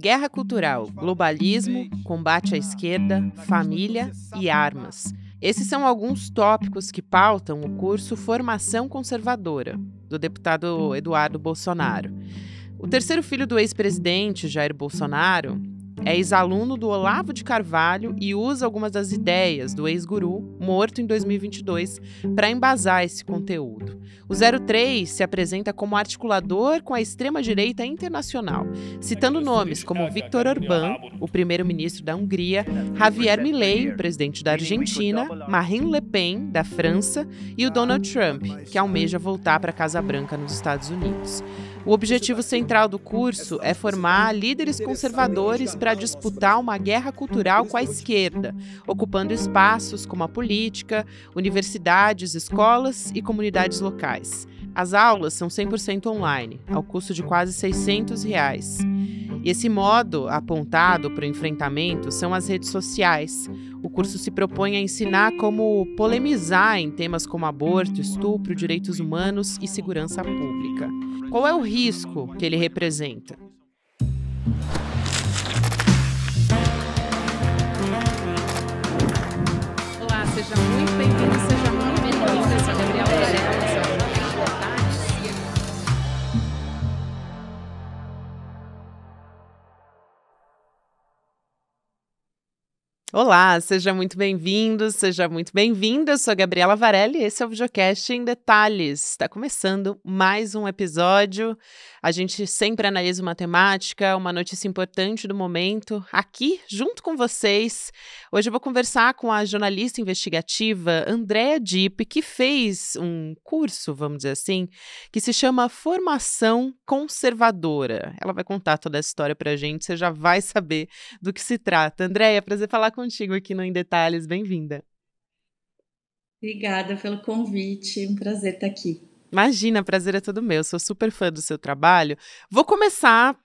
Guerra cultural, globalismo, combate à esquerda, família e armas. Esses são alguns tópicos que pautam o curso Formação Conservadora, do deputado Eduardo Bolsonaro. O terceiro filho do ex-presidente, Jair Bolsonaro, é ex-aluno do Olavo de Carvalho e usa algumas das ideias do ex-guru, morto em 2022, para embasar esse conteúdo. O 03 se apresenta como articulador com a extrema-direita internacional, citando nomes como Viktor Orbán, o primeiro-ministro da Hungria, Javier Milei, presidente da Argentina, Marine Le Pen, da França, e o ah, Donald Trump, que almeja voltar para a Casa Branca nos Estados Unidos. O objetivo central do curso é formar líderes conservadores para disputar uma guerra cultural com a esquerda, ocupando espaços como a política, universidades, escolas e comunidades locais. As aulas são 100% online, ao custo de quase 600 reais. E esse modo apontado para o enfrentamento são as redes sociais, curso se propõe a ensinar como polemizar em temas como aborto, estupro, direitos humanos e segurança pública. Qual é o risco que ele representa? Olá, seja muito bem-vindo Olá, seja muito bem-vindo, seja muito bem-vinda. Eu sou Gabriela Varelli e esse é o Videocast em Detalhes. Está começando mais um episódio. A gente sempre analisa uma temática, uma notícia importante do momento, aqui junto com vocês. Hoje eu vou conversar com a jornalista investigativa Andréa Dipp, que fez um curso, vamos dizer assim, que se chama Formação Conservadora. Ela vai contar toda essa história para a gente, você já vai saber do que se trata. Andréa, prazer falar com contigo aqui no Em Detalhes. Bem-vinda. Obrigada pelo convite, um prazer estar aqui. Imagina, prazer é todo meu. Sou super fã do seu trabalho. Vou começar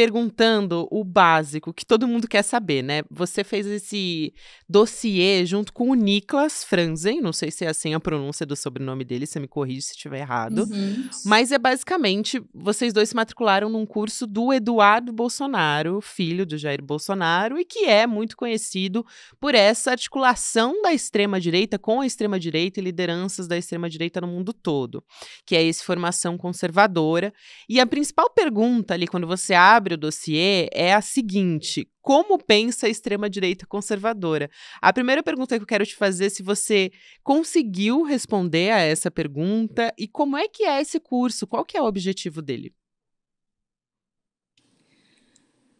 perguntando o básico que todo mundo quer saber, né? Você fez esse dossiê junto com o Niklas Franzen, não sei se é assim a pronúncia do sobrenome dele, você me corrige se estiver errado. Uhum. Mas é basicamente, vocês dois se matricularam num curso do Eduardo Bolsonaro, filho do Jair Bolsonaro, e que é muito conhecido por essa articulação da extrema-direita com a extrema-direita e lideranças da extrema-direita no mundo todo, que é esse formação conservadora. E a principal pergunta ali, quando você abre sobre o dossiê é a seguinte: como pensa a extrema-direita conservadora? A primeira pergunta que eu quero te fazer é se você conseguiu responder a essa pergunta e como é que é esse curso? Qual que é o objetivo dele?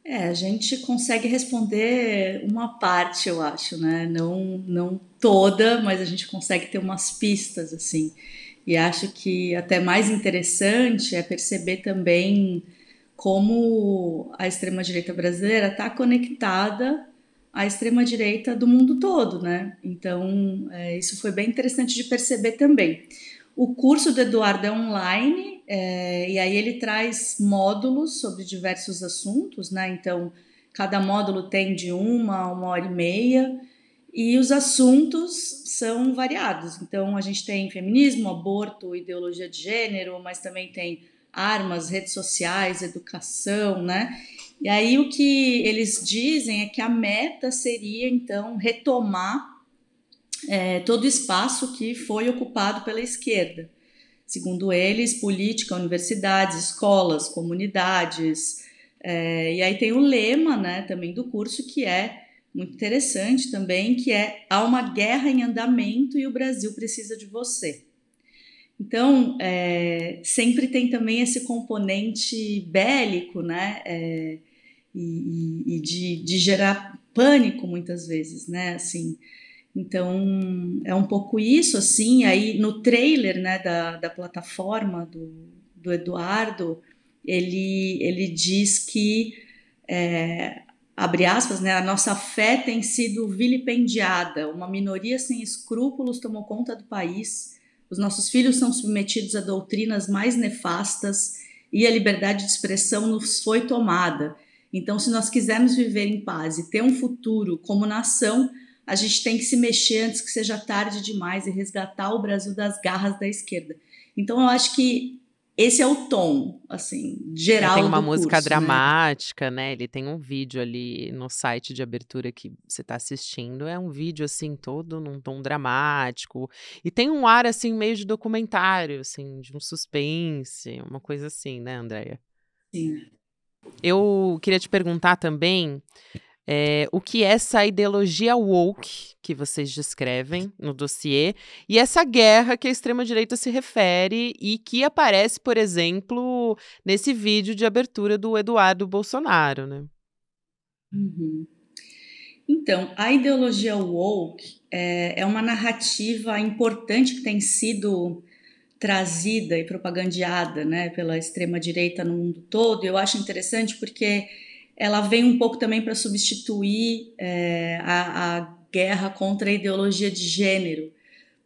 É, a gente consegue responder uma parte, eu acho, né? Não, não toda, mas a gente consegue ter umas pistas, assim. E acho que até mais interessante é perceber também como a extrema-direita brasileira está conectada à extrema-direita do mundo todo, né? Então, é, isso foi bem interessante de perceber também. O curso do Eduardo é online, é, e aí ele traz módulos sobre diversos assuntos, né? Então, cada módulo tem de uma a uma hora e meia, e os assuntos são variados. Então, a gente tem feminismo, aborto, ideologia de gênero, mas também tem armas, redes sociais, educação, né? E aí o que eles dizem é que a meta seria então retomar é, todo o espaço que foi ocupado pela esquerda. Segundo eles, política, universidades, escolas, comunidades. É, e aí tem o lema né, também do curso que é muito interessante também, que é há uma guerra em andamento e o Brasil precisa de você. Então, é, sempre tem também esse componente bélico, né? É, e, e de, de, gerar pânico muitas vezes, né? Assim, então, é um pouco isso, assim. Aí, no trailer né, da, da plataforma do, do Eduardo, ele, ele diz que, é, abre aspas, né, a nossa fé tem sido vilipendiada, uma minoria sem escrúpulos tomou conta do país os nossos filhos são submetidos a doutrinas mais nefastas e a liberdade de expressão nos foi tomada. Então, se nós quisermos viver em paz e ter um futuro como nação, a gente tem que se mexer antes que seja tarde demais e resgatar o Brasil das garras da esquerda. Então, eu acho que esse é o tom, assim, geral. Ele tem uma música curso, né? dramática, né? né? Ele tem um vídeo ali no site de abertura que você está assistindo. É um vídeo, assim, todo num tom dramático. E tem um ar, assim, meio de documentário, assim, de um suspense, uma coisa assim, né, Andréia? Sim. Eu queria te perguntar também é, o que é essa ideologia woke que vocês descrevem no dossiê e essa guerra que a extrema-direita se refere e que aparece, por exemplo, nesse vídeo de abertura do Eduardo Bolsonaro, né? Uhum. Então, a ideologia woke é, é uma narrativa importante que tem sido trazida e propagandeada né, pela extrema-direita no mundo todo. Eu acho interessante porque ela vem um pouco também para substituir é, a, a guerra contra a ideologia de gênero,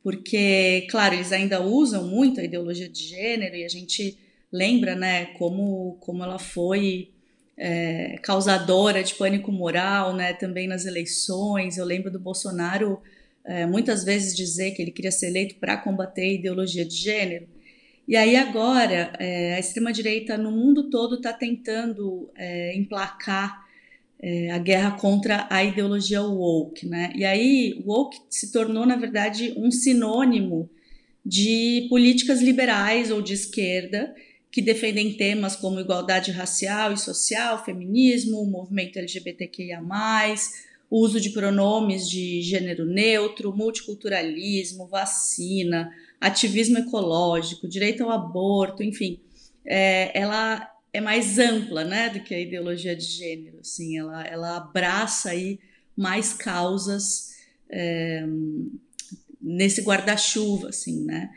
porque, claro, eles ainda usam muito a ideologia de gênero e a gente lembra, né, como, como ela foi é, causadora de pânico moral, né, também nas eleições. Eu lembro do Bolsonaro é, muitas vezes dizer que ele queria ser eleito para combater a ideologia de gênero. E aí agora é, a extrema-direita no mundo todo está tentando é, emplacar é, a guerra contra a ideologia woke, né? E aí woke se tornou na verdade um sinônimo de políticas liberais ou de esquerda que defendem temas como igualdade racial e social, feminismo, movimento LGBTQIA+, o uso de pronomes de gênero neutro, multiculturalismo, vacina, ativismo ecológico, direito ao aborto, enfim, é, ela é mais ampla, né, do que a ideologia de gênero, assim, ela, ela abraça aí mais causas é, nesse guarda-chuva, assim, né,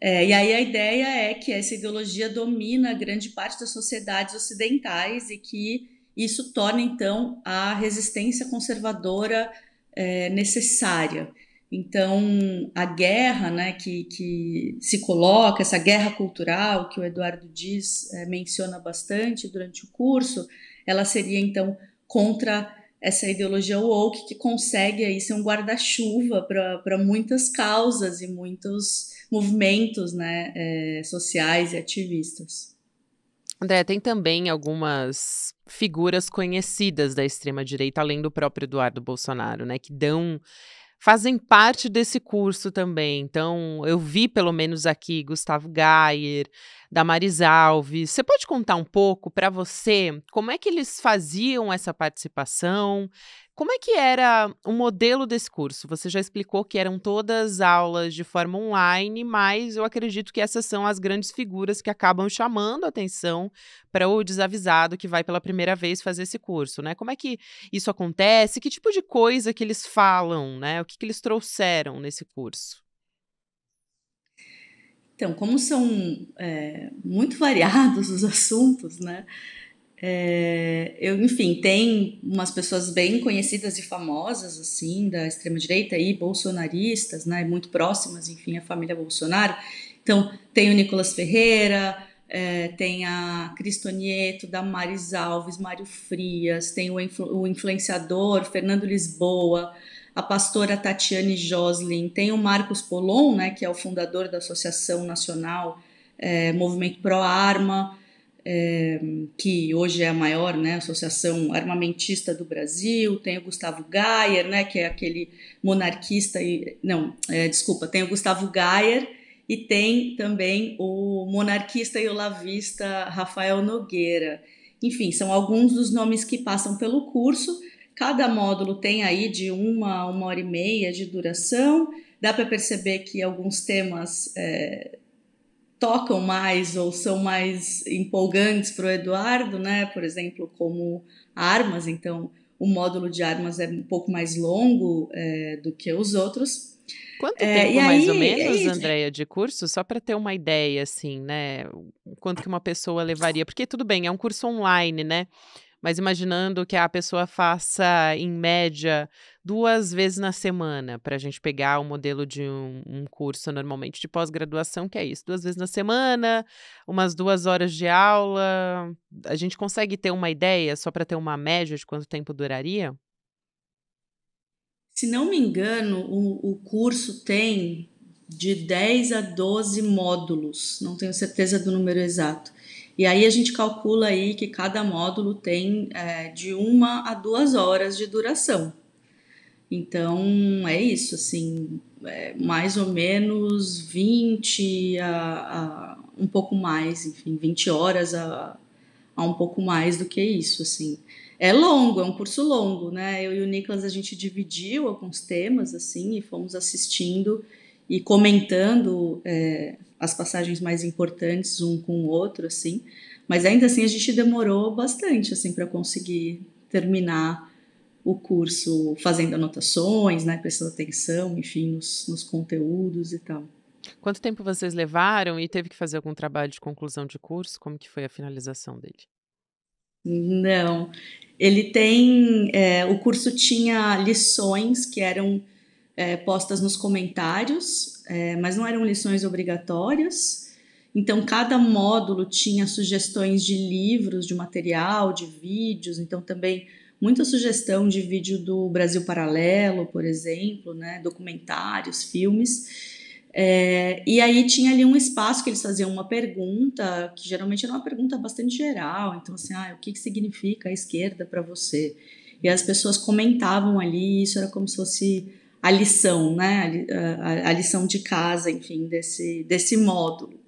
é, e aí a ideia é que essa ideologia domina grande parte das sociedades ocidentais e que isso torna, então, a resistência conservadora é, necessária. Então, a guerra né, que, que se coloca, essa guerra cultural que o Eduardo diz, é, menciona bastante durante o curso, ela seria então contra essa ideologia woke que consegue aí ser um guarda-chuva para muitas causas e muitos movimentos né, é, sociais e ativistas. André, tem também algumas figuras conhecidas da extrema-direita, além do próprio Eduardo Bolsonaro, né, que dão fazem parte desse curso também. Então, eu vi pelo menos aqui Gustavo Gayer, Damaris Alves. Você pode contar um pouco para você como é que eles faziam essa participação? Como é que era o modelo desse curso? Você já explicou que eram todas aulas de forma online, mas eu acredito que essas são as grandes figuras que acabam chamando a atenção para o desavisado que vai pela primeira vez fazer esse curso, né? Como é que isso acontece? Que tipo de coisa que eles falam, né? O que, que eles trouxeram nesse curso? Então, como são é, muito variados os assuntos, né? É, eu, enfim, tem umas pessoas bem conhecidas e famosas, assim, da extrema-direita e bolsonaristas, né, muito próximas, enfim, à família Bolsonaro. Então, tem o Nicolas Ferreira, é, tem a Cristonieto, da Maris Alves, Mário Frias, tem o, influ, o influenciador Fernando Lisboa, a pastora Tatiane Joslin, tem o Marcos Polon, né, que é o fundador da Associação Nacional é, Movimento Pro Arma, é, que hoje é a maior né, associação armamentista do Brasil, tem o Gustavo Gayer, né, que é aquele monarquista, e, não, é, desculpa, tem o Gustavo Gayer e tem também o monarquista e olavista Rafael Nogueira. Enfim, são alguns dos nomes que passam pelo curso. Cada módulo tem aí de uma a uma hora e meia de duração. Dá para perceber que alguns temas é, tocam mais ou são mais empolgantes para o Eduardo, né? Por exemplo, como armas. Então, o módulo de armas é um pouco mais longo é, do que os outros. Quanto é, tempo, mais aí, ou é menos, aí, Andréia, de curso? Só para ter uma ideia, assim, né? Quanto que uma pessoa levaria? Porque, tudo bem, é um curso online, né? mas imaginando que a pessoa faça, em média, duas vezes na semana, para a gente pegar o modelo de um, um curso normalmente de pós-graduação, que é isso: duas vezes na semana, umas duas horas de aula. A gente consegue ter uma ideia, só para ter uma média de quanto tempo duraria? Se não me engano, o, o curso tem de 10 a 12 módulos, não tenho certeza do número exato. E aí a gente calcula aí que cada módulo tem é, de uma a duas horas de duração. Então é isso, assim, é mais ou menos 20 a, a, um pouco mais, enfim, 20 horas a, a um pouco mais do que isso, assim. É longo, é um curso longo, né? Eu e o Nicolas a gente dividiu alguns temas, assim, e fomos assistindo e comentando. É, as passagens mais importantes um com o outro, assim. Mas ainda assim a gente demorou bastante, assim, para conseguir terminar o curso fazendo anotações, né, prestando atenção, enfim, nos, nos conteúdos e tal. Quanto tempo vocês levaram e teve que fazer algum trabalho de conclusão de curso? Como que foi a finalização dele? Não, ele tem, é, o curso tinha lições que eram é, postas nos comentários, é, mas não eram lições obrigatórias. Então, cada módulo tinha sugestões de livros, de material, de vídeos. Então, também muita sugestão de vídeo do Brasil Paralelo, por exemplo, né? documentários, filmes. É, e aí tinha ali um espaço que eles faziam uma pergunta, que geralmente era uma pergunta bastante geral. Então, assim, ah, o que, que significa a esquerda para você? E as pessoas comentavam ali, isso era como se fosse a lição, né? A, a, a lição de casa, enfim, desse, desse módulo.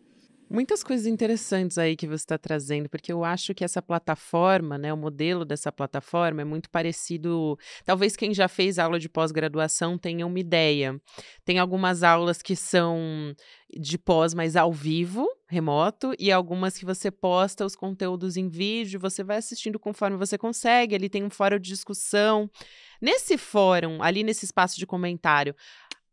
Muitas coisas interessantes aí que você está trazendo, porque eu acho que essa plataforma, né, o modelo dessa plataforma é muito parecido. Talvez quem já fez aula de pós-graduação tenha uma ideia. Tem algumas aulas que são de pós, mas ao vivo, remoto, e algumas que você posta os conteúdos em vídeo, você vai assistindo conforme você consegue. Ali tem um fórum de discussão. Nesse fórum, ali nesse espaço de comentário,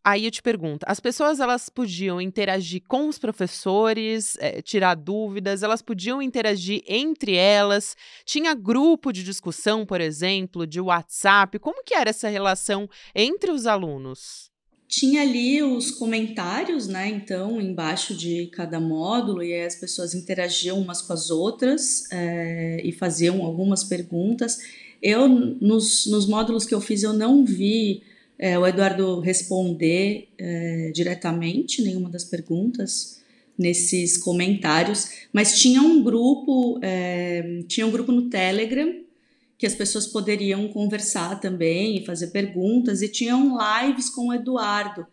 Aí eu te pergunto, as pessoas elas podiam interagir com os professores, é, tirar dúvidas, elas podiam interagir entre elas, tinha grupo de discussão, por exemplo, de WhatsApp, como que era essa relação entre os alunos? Tinha ali os comentários, né? Então, embaixo de cada módulo, e aí as pessoas interagiam umas com as outras é, e faziam algumas perguntas. Eu, nos, nos módulos que eu fiz, eu não vi é, o Eduardo responder é, diretamente nenhuma das perguntas nesses comentários, mas tinha um grupo, é, tinha um grupo no Telegram que as pessoas poderiam conversar também, e fazer perguntas e tinham lives com o Eduardo.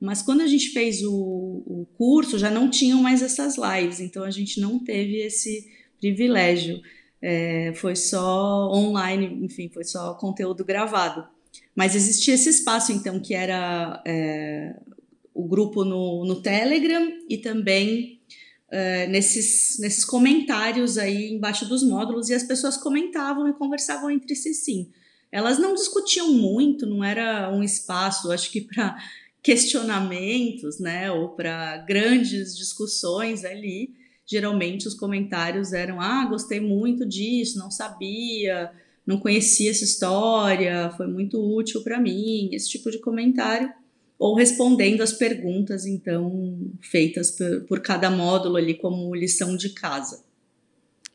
Mas quando a gente fez o, o curso, já não tinham mais essas lives, então a gente não teve esse privilégio. É, foi só online, enfim, foi só conteúdo gravado. Mas existia esse espaço, então, que era é, o grupo no, no, Telegram e também é, nesses, nesses comentários aí embaixo dos módulos, e as pessoas comentavam e conversavam entre si, sim. Elas não discutiam muito, não era um espaço, acho que para questionamentos, né, ou para grandes discussões ali. Geralmente os comentários eram: ah, gostei muito disso, não sabia, não conhecia essa história, foi muito útil para mim, esse tipo de comentário. Ou respondendo as perguntas, então, feitas por, por cada módulo ali como lição de casa.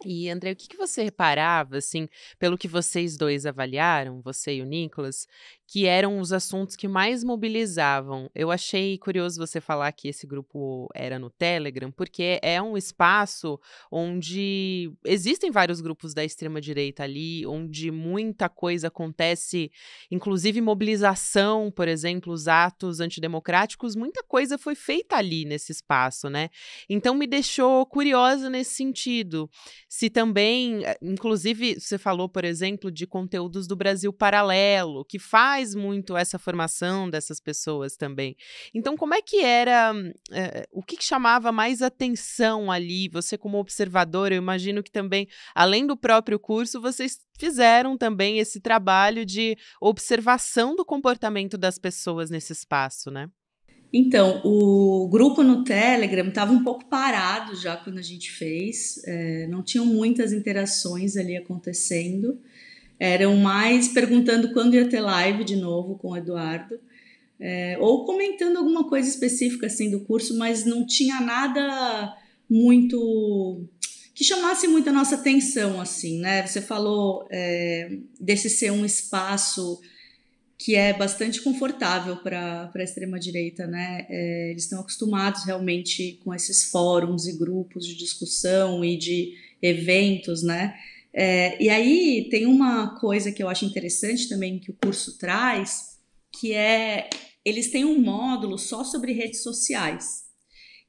E, André, o que, que, você reparava, assim, pelo que vocês dois avaliaram, você e o Nicolas, que eram os assuntos que mais mobilizavam. Eu achei curioso você falar que esse grupo era no Telegram, porque é um espaço onde existem vários grupos da extrema-direita ali, onde muita coisa acontece, inclusive mobilização, por exemplo, os atos antidemocráticos, muita coisa foi feita ali nesse espaço, né? Então me deixou curiosa nesse sentido. Se também, eh, inclusive, você falou, por exemplo, de conteúdos do Brasil Paralelo, que faz traz muito essa formação dessas pessoas também. Então, como é que era, é, o que, que chamava mais atenção ali? Você como observador, eu imagino que também, além do próprio curso, vocês fizeram também esse trabalho de observação do comportamento das pessoas nesse espaço, né? Então, o grupo no Telegram estava um pouco parado já quando a gente fez, é, não tinham muitas interações ali acontecendo eram mais perguntando quando ia ter live de novo com o Eduardo, é, ou comentando alguma coisa específica assim do curso, mas não tinha nada muito que chamasse muito a nossa atenção assim, né? Você falou é, desse ser um espaço que é bastante confortável para a extrema-direita, né? É, eles estão acostumados realmente com esses fóruns e grupos de discussão e de eventos, né? É, e aí tem uma coisa que eu acho interessante também que o curso traz, que é eles têm um módulo só sobre redes sociais.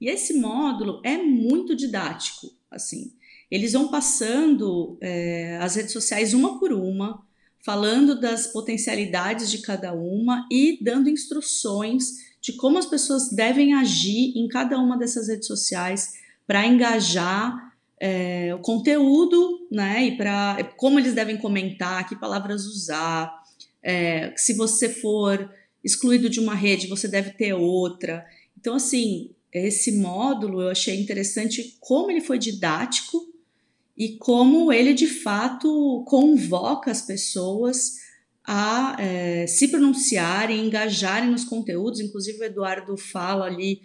E esse módulo é muito didático, assim. Eles vão passando é, as redes sociais uma por uma, falando das potencialidades de cada uma e dando instruções de como as pessoas devem agir em cada uma dessas redes sociais para engajar é, o conteúdo, né? E para como eles devem comentar, que palavras usar. É, se você for excluído de uma rede, você deve ter outra. Então, assim, esse módulo eu achei interessante como ele foi didático e como ele de fato convoca as pessoas a é, se pronunciarem, engajarem nos conteúdos. Inclusive, o Eduardo fala ali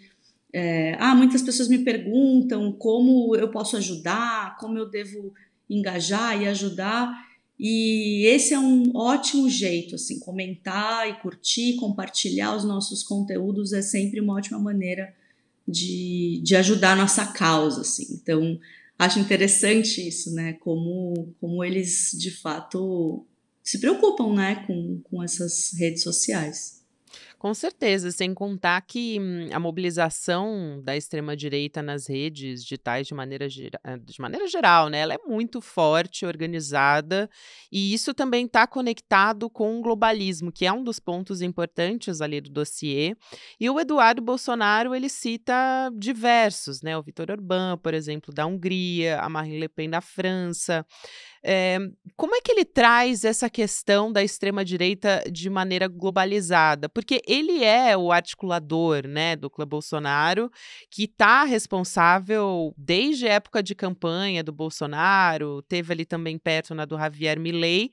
é, ah, muitas pessoas me perguntam como eu posso ajudar, como eu devo engajar e ajudar. E esse é um ótimo jeito, assim, comentar e curtir, compartilhar os nossos conteúdos é sempre uma ótima maneira de, de ajudar a nossa causa, assim. Então, acho interessante isso, né? Como, como eles, de fato, se preocupam, né, com, com essas redes sociais. Com certeza, sem contar que hum, a mobilização da extrema-direita nas redes digitais de maneira, eh, de maneira geral, né? Ela é muito forte, organizada, e isso também está conectado com o globalismo, que é um dos pontos importantes ali do dossiê. E o Eduardo Bolsonaro, ele cita diversos, né? O Vitor Orbán, por exemplo, da Hungria, a Marine Le Pen da França. É, como é que ele traz essa questão da extrema-direita de maneira globalizada? Porque ele é o articulador né, do clã Bolsonaro, que está responsável desde a época de campanha do Bolsonaro, teve ali também perto na né, do Javier Milley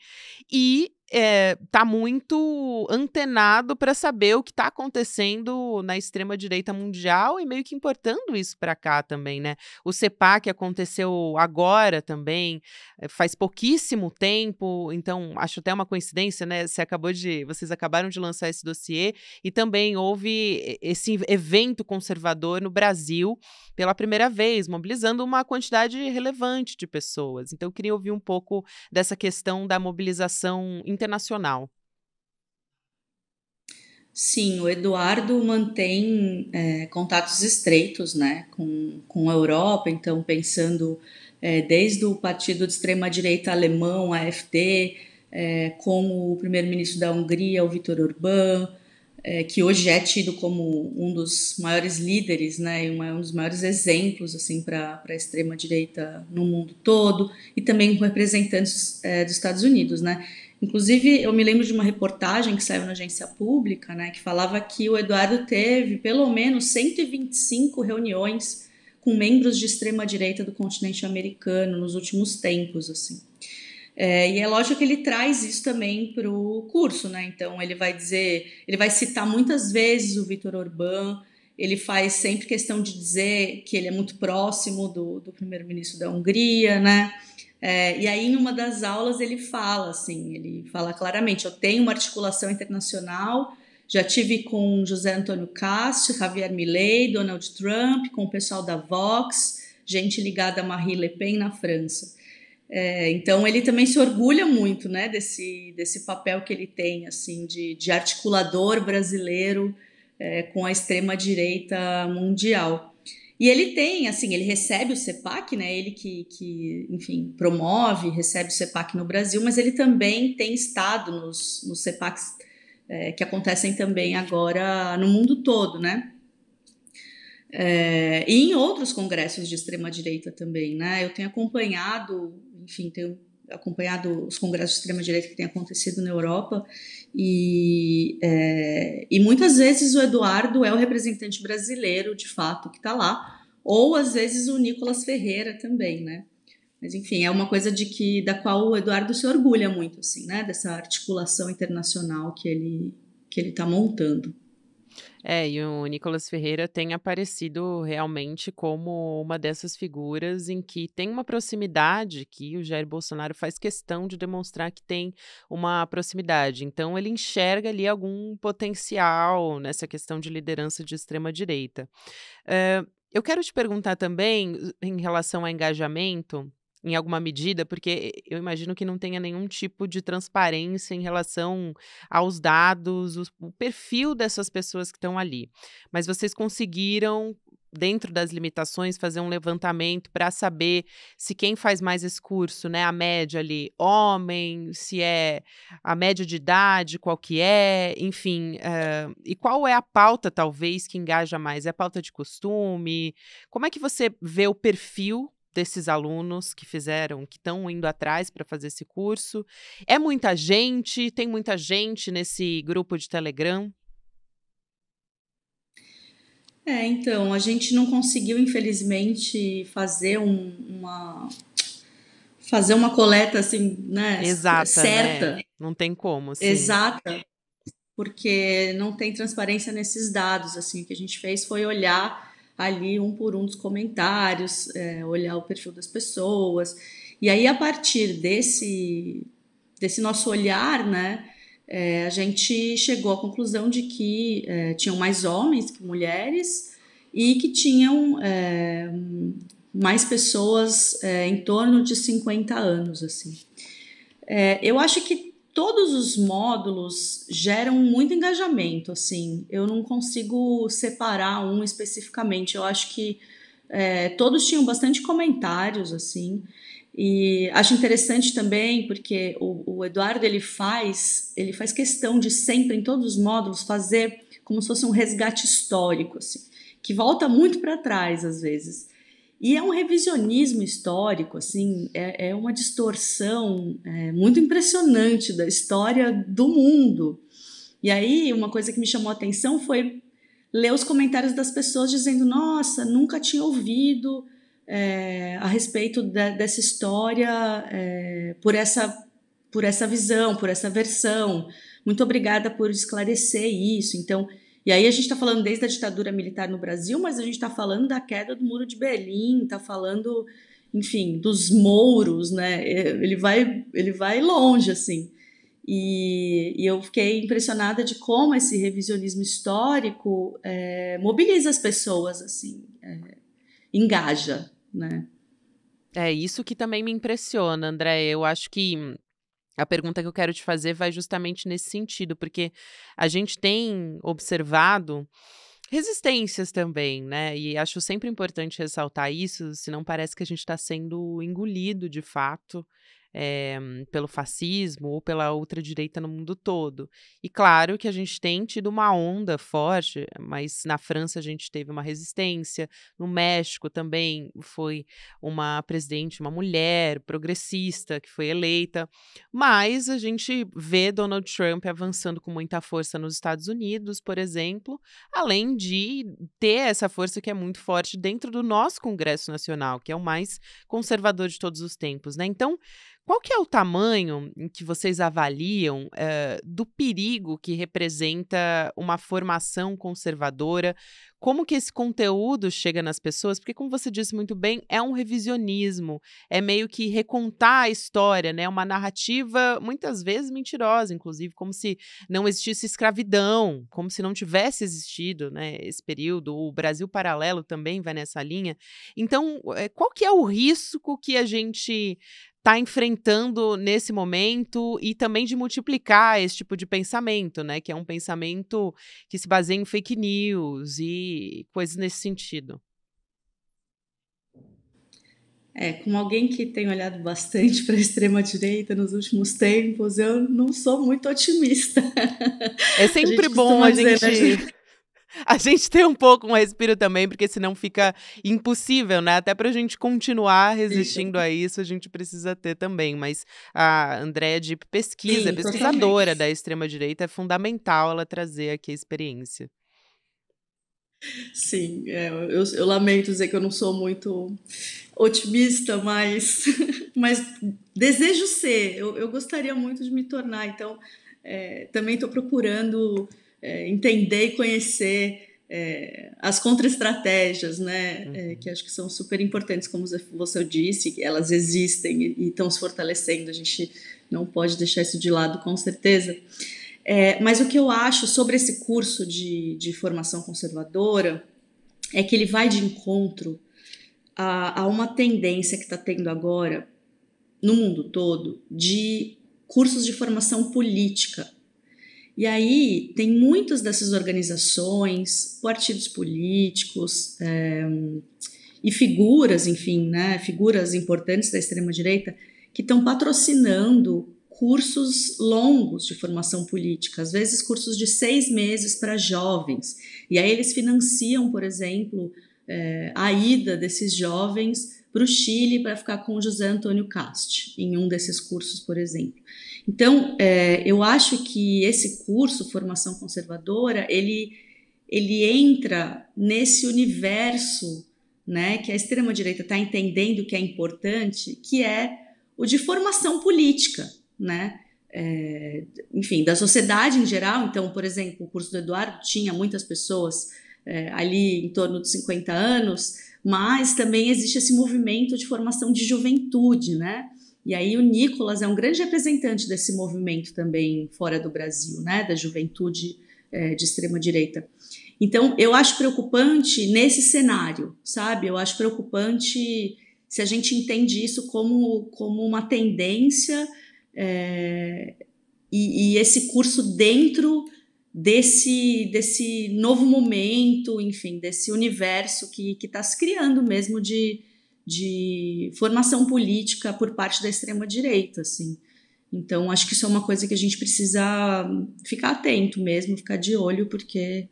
e é, tá muito antenado para saber o que está acontecendo na extrema direita mundial e meio que importando isso para cá também, né? O CEPAC aconteceu agora também, eh, faz pouquíssimo tempo, então acho até uma coincidência, né? Você acabou de, vocês acabaram de lançar esse dossiê e também houve esse evento conservador no Brasil pela primeira vez, mobilizando uma quantidade relevante de pessoas. Então eu queria ouvir um pouco dessa questão da mobilização internacional internacional. Sim, o Eduardo mantém é, contatos estreitos né, com, com a Europa, então pensando é, desde o partido de extrema-direita alemão, AfD, é, com o primeiro-ministro da Hungria, o Vitor Orbán, é, que hoje é tido como um dos maiores líderes, né, e um dos maiores exemplos assim para a extrema direita no mundo todo, e também com representantes é, dos Estados Unidos, né. Inclusive, eu me lembro de uma reportagem que saiu na agência pública, né, que falava que o Eduardo teve pelo menos 125 reuniões com membros de extrema direita do continente americano nos últimos tempos, assim. É, e é lógico que ele traz isso também para o curso, né? Então ele vai dizer, ele vai citar muitas vezes o Vitor Orbán, ele faz sempre questão de dizer que ele é muito próximo do, do primeiro-ministro da Hungria, né? É, e aí, em uma das aulas, ele fala assim: ele fala claramente, eu tenho uma articulação internacional, já tive com José Antônio Castro, Javier Milei, Donald Trump, com o pessoal da Vox, gente ligada a Marie Le Pen na França. É, então ele também se orgulha muito né, desse, desse papel que ele tem assim de, de articulador brasileiro é, com a extrema direita mundial. E ele tem, assim, ele recebe o CEPAC, né? Ele que, que enfim, promove, recebe o CEPAC no Brasil, mas ele também tem estado nos, nos CEPACs é, que acontecem também agora no mundo todo, né? É, e em outros congressos de extrema direita também, né? Eu tenho acompanhado, enfim, tenho acompanhado os congressos de extrema-direita que têm acontecido na Europa, e, é, e muitas vezes o Eduardo é o representante brasileiro, de fato, que está lá, ou às vezes o Nicolas Ferreira também, né? Mas enfim, é uma coisa de que da qual o Eduardo se orgulha muito, assim, né? Dessa articulação internacional que ele que ele está montando. É, e o Nicolas Ferreira tem aparecido realmente como uma dessas figuras em que tem uma proximidade que o Jair Bolsonaro faz questão de demonstrar que tem uma proximidade. Então, ele enxerga ali algum potencial nessa questão de liderança de extrema-direita. Eh, eu quero te perguntar também, em relação a engajamento, em alguma medida, porque eu imagino que não tenha nenhum tipo de transparência em relação aos dados, os, o perfil dessas pessoas que estão ali. Mas vocês conseguiram dentro das limitações, fazer um levantamento para saber se quem faz mais esse curso, né, a média ali, homem, se é a média de idade, qual que é, enfim, uh, e qual é a pauta, talvez, que engaja mais? É a pauta de costume? Como é que você vê o perfil desses alunos que fizeram, que estão indo atrás para fazer esse curso? É muita gente? Tem muita gente nesse grupo de Telegram? É, então, a gente não conseguiu, infelizmente, fazer um, uma fazer uma coleta assim, né, Exata, né? certa. Né? Não tem como, assim. Exata. Porque não tem transparência nesses dados, assim, o que a gente fez foi olhar ali um por um dos comentários, é, olhar o perfil das pessoas. E aí, a partir desse, desse nosso olhar, né, é, a gente chegou à conclusão de que é, tinham mais homens que mulheres e que tinham é, mais pessoas é, em torno de 50 anos, assim. É, eu acho que todos os módulos geram muito engajamento, assim. Eu não consigo separar um especificamente. Eu acho que é, todos tinham bastante comentários, assim. E acho interessante também porque o, o, Eduardo ele faz, ele faz questão de sempre em todos os módulos fazer como se fosse um resgate histórico, assim, que volta muito para trás às vezes. E é um revisionismo histórico, assim, é, é uma distorção é, muito impressionante da história do mundo. E aí, uma coisa que me chamou a atenção foi ler os comentários das pessoas dizendo: Nossa, nunca tinha ouvido é, a respeito dessa história é, por, essa, por essa visão, por essa versão. Muito obrigada por esclarecer isso. Então, e aí a gente está falando desde a ditadura militar no Brasil, mas a gente está falando da queda do muro de Berlim, está falando, enfim, dos mouros, né? É, ele vai, ele vai longe, assim. E, e eu fiquei impressionada de como esse revisionismo histórico é, mobiliza as pessoas, assim, é, engaja, né? É isso que também me impressiona, André. Eu acho que a pergunta que eu quero te fazer vai justamente nesse sentido, porque a gente tem observado resistências também, né? E acho sempre importante ressaltar isso, senão parece que a gente está sendo engolido de fato é, pelo fascismo ou pela outra direita no mundo todo. E claro que a gente tem tido uma onda forte, mas na França a gente teve uma resistência, no México também foi uma presidente, uma mulher progressista que foi eleita, mas a gente vê Donald Trump avançando com muita força nos Estados Unidos, por exemplo, além de ter essa força que é muito forte dentro do nosso Congresso Nacional, que é o mais conservador de todos os tempos, né? Então, qual que é o tamanho que vocês avaliam uh, do perigo que representa uma formação conservadora? Como que esse conteúdo chega nas pessoas? Porque, como você disse muito bem, é um revisionismo, é meio que recontar a história, né? É uma narrativa muitas vezes mentirosa, inclusive, como se não existisse escravidão, como se não tivesse existido, né? Esse período, o Brasil paralelo também vai nessa linha. Então, eh, qual que é o risco que a gente está enfrentando nesse momento e também de multiplicar esse tipo de pensamento, né? Que é um pensamento que se baseia em fake news e coisas nesse sentido. É, como alguém que tem olhado bastante para a extrema-direita nos últimos tempos, eu não sou muito otimista. É sempre bom a gente, dizer, né? a gente ter um pouco um respiro também, porque senão fica impossível, né? Até para a gente continuar resistindo Sim. a isso, a gente precisa ter também. Mas a Andréa é de pesquisa, Sim, pesquisadora totalmente. da extrema-direita, é fundamental ela trazer aqui a experiência. Sim, é, eu, eu, lamento dizer que eu não sou muito otimista, mas, mas desejo ser. Eu, eu gostaria muito de me tornar, então é, também estou procurando é, entender e conhecer é, as contra-estratégias, né, é, uhum. é, que acho que são super importantes, como você disse, elas existem e, e estão se fortalecendo, a gente não pode deixar isso de lado, com certeza. É, mas o que eu acho sobre esse curso de, de formação conservadora é que ele vai de encontro a, a uma tendência que está tendo agora, no mundo todo, de cursos de formação política e aí tem muitas dessas organizações, partidos políticos é, e figuras, enfim, né, figuras importantes da extrema-direita que estão patrocinando cursos longos de formação política, às vezes cursos de seis meses para jovens. E aí eles financiam, por exemplo, é, a ida desses jovens para o Chile para ficar com o José Antônio Cast, em um desses cursos, por exemplo. Então, é, eu acho que esse curso, Formação Conservadora, ele, ele entra nesse universo né, que a extrema-direita está entendendo que é importante, que é o de formação política, né? É, enfim, da sociedade em geral. Então, por exemplo, o curso do Eduardo tinha muitas pessoas é, ali em torno de 50 anos, mas também existe esse movimento de formação de juventude, né? E aí o Nicolas é um grande representante desse movimento também fora do Brasil, né? Da juventude é, de extrema direita. Então eu acho preocupante nesse cenário, sabe? Eu acho preocupante se a gente entende isso como, como uma tendência é, e, e esse curso dentro desse, desse novo momento, enfim, desse universo que está se criando mesmo de, de formação política por parte da extrema-direita, assim. Então, acho que isso é uma coisa que a gente precisa ficar atento mesmo, ficar de olho, porque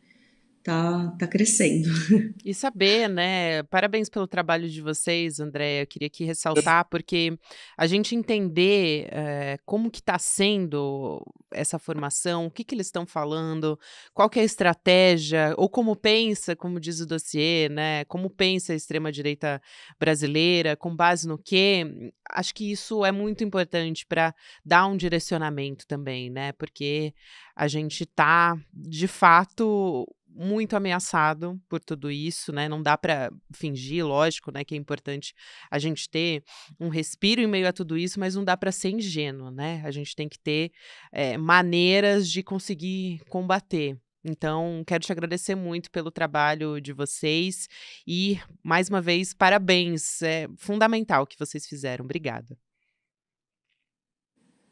tá, tá crescendo. E saber, né? Parabéns pelo trabalho de vocês, Andréia Eu queria aqui ressaltar, porque a gente entender é, como que está sendo essa formação, o que, que eles estão falando, qual que é a estratégia, ou como pensa, como diz o dossiê, né? Como pensa a extrema-direita brasileira, com base no quê? Acho que isso é muito importante para dar um direcionamento também, né? Porque a gente tá, de fato, muito ameaçado por tudo isso, né? Não dá para fingir, lógico, né, que é importante a gente ter um respiro em meio a tudo isso, mas não dá para ser ingênuo, né? A gente tem que ter é, maneiras de conseguir combater. Então, quero te agradecer muito pelo trabalho de vocês e, mais uma vez, parabéns. É fundamental o que vocês fizeram. Obrigada.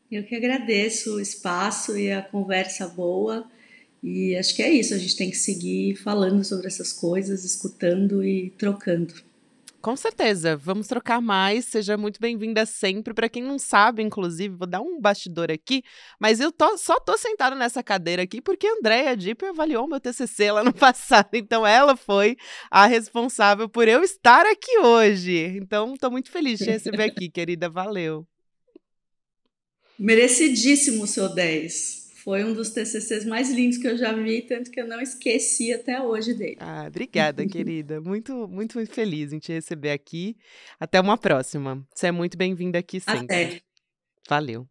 Eu que agradeço o espaço e a conversa boa. E acho que é isso, a gente tem que seguir falando sobre essas coisas, escutando e trocando. Com certeza, vamos trocar mais. Seja muito bem-vinda sempre. Para quem não sabe, inclusive, vou dar um bastidor aqui, mas eu tô, só tô sentada nessa cadeira aqui porque a Andrea Dipper avaliou meu TCC lá no passado, então ela foi a responsável por eu estar aqui hoje. Então, estou muito feliz de receber aqui, querida. Valeu. Merecidíssimo o seu 10. Foi um dos TCCs mais lindos que eu já vi, tanto que eu não esqueci até hoje dele. Ah, obrigada, querida. Muito, muito, muito feliz em te receber aqui. Até uma próxima. Você é muito bem-vinda aqui sempre. Até. Valeu.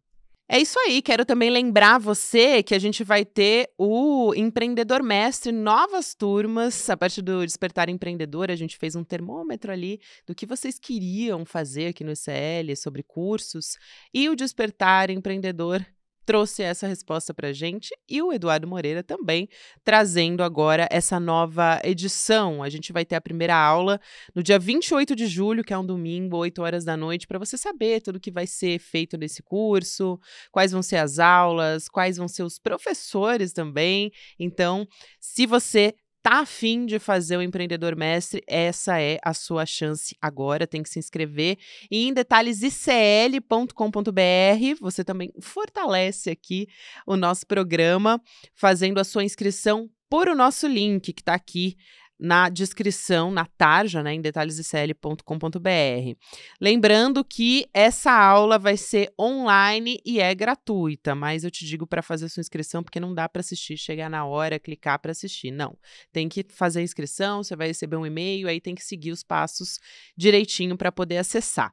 É isso aí, quero também lembrar você que a gente vai ter o Empreendedor Mestre, novas turmas. A partir do Despertar Empreendedor, a gente fez um termômetro ali do que vocês queriam fazer aqui no ICL sobre cursos. E o Despertar Empreendedor trouxe essa resposta para gente e o Eduardo Moreira também trazendo agora essa nova edição. A gente vai ter a primeira aula no dia 28 de julho, que é um domingo, 8 horas da noite, para você saber tudo que vai ser feito nesse curso, quais vão ser as aulas, quais vão ser os professores também. Então, se você tá afim de fazer o empreendedor mestre, essa é a sua chance agora. Tem que se inscrever. E em detalhes, icl.com.br, você também fortalece aqui o nosso programa, fazendo a sua inscrição por o nosso link que está aqui na descrição, na tarja, né, em detalhesicl.com.br. Lembrando que essa aula vai ser online e é gratuita, mas eu te digo para fazer sua inscrição, porque não dá para assistir, chegar na hora, clicar para assistir. Não. Tem que fazer a inscrição, você vai receber um e-mail, aí tem que seguir os passos direitinho para poder acessar.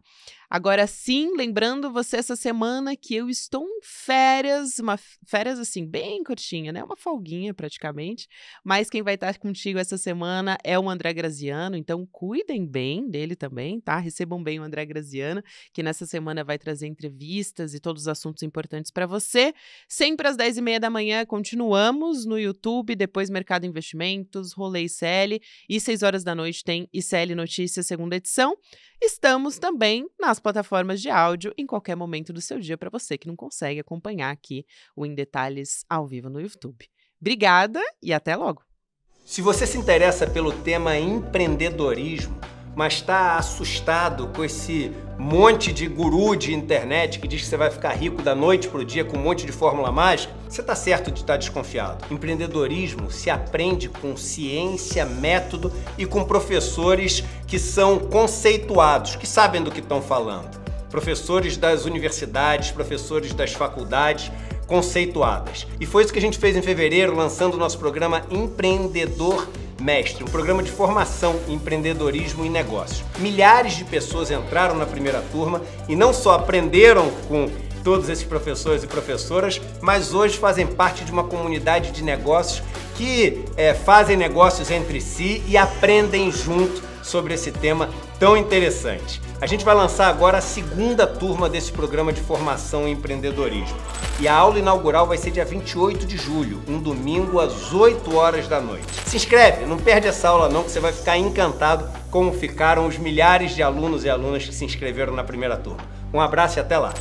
Agora sim, lembrando você essa semana que eu estou em férias, uma férias assim bem curtinha, né? Uma folguinha praticamente. Mas quem vai estar contigo essa semana é o André Graziano, então cuidem bem dele também, tá? Recebam bem o André Graziano, que nessa semana vai trazer entrevistas e todos os assuntos importantes para você. Sempre às 10h30 da manhã continuamos no YouTube, depois Mercado Investimentos, Rolê ICL e 6 horas da noite tem ICL Notícias segunda edição. Estamos também nas nas plataformas de áudio em qualquer momento do seu dia para você que não consegue acompanhar aqui o Em Detalhes ao vivo no YouTube. Obrigada e até logo! Se você se interessa pelo tema empreendedorismo, mas está assustado com esse monte de guru de internet que diz que você vai ficar rico da noite para o dia com um monte de fórmula mágica, você está certo de estar tá desconfiado. Empreendedorismo se aprende com ciência, método e com professores que são conceituados, que sabem do que estão falando. Professores das universidades, professores das faculdades, conceituadas. E foi isso que a gente fez em fevereiro, lançando o nosso programa Empreendedor Mestre, um programa de formação em empreendedorismo e negócios. Milhares de pessoas entraram na primeira turma e não só aprenderam com todos esses professores e professoras, mas hoje fazem parte de uma comunidade de negócios que é, fazem negócios entre si e aprendem junto sobre esse tema tão interessante. A gente vai lançar agora a segunda turma desse programa de formação em empreendedorismo. E a aula inaugural vai ser dia 28 de julho, um domingo às 8 horas da noite. Se inscreve, não perde essa aula não, que você vai ficar encantado como ficaram os milhares de alunos e alunas que se inscreveram na primeira turma. Um abraço e até lá!